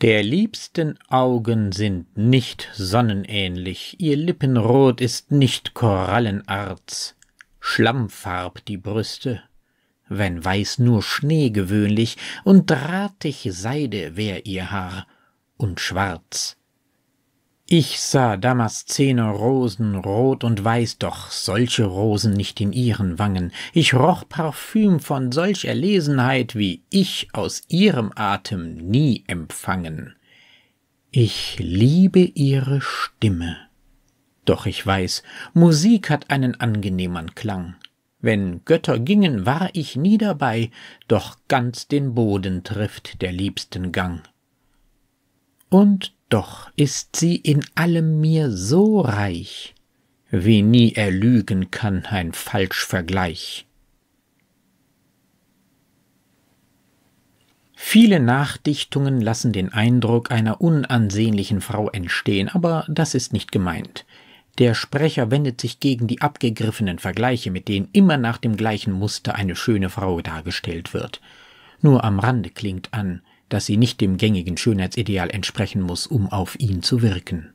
Der liebsten Augen sind nicht sonnenähnlich, ihr Lippenrot ist nicht Korallenarz, Schlammfarb die Brüste, wenn weiß nur Schnee gewöhnlich, und drahtig Seide wär ihr Haar, und schwarz, ich sah Damaszene Rosen rot und weiß, doch solche Rosen nicht in ihren Wangen. Ich roch Parfüm von solch Erlesenheit, wie ich aus ihrem Atem nie empfangen. Ich liebe ihre Stimme. Doch ich weiß, Musik hat einen angenehmern Klang. Wenn Götter gingen, war ich nie dabei, doch ganz den Boden trifft der liebsten Gang. Und doch ist sie in allem mir so reich, wie nie erlügen kann ein Falschvergleich. Viele Nachdichtungen lassen den Eindruck einer unansehnlichen Frau entstehen, aber das ist nicht gemeint. Der Sprecher wendet sich gegen die abgegriffenen Vergleiche, mit denen immer nach dem gleichen Muster eine schöne Frau dargestellt wird. Nur am Rande klingt an, dass sie nicht dem gängigen Schönheitsideal entsprechen muss, um auf ihn zu wirken.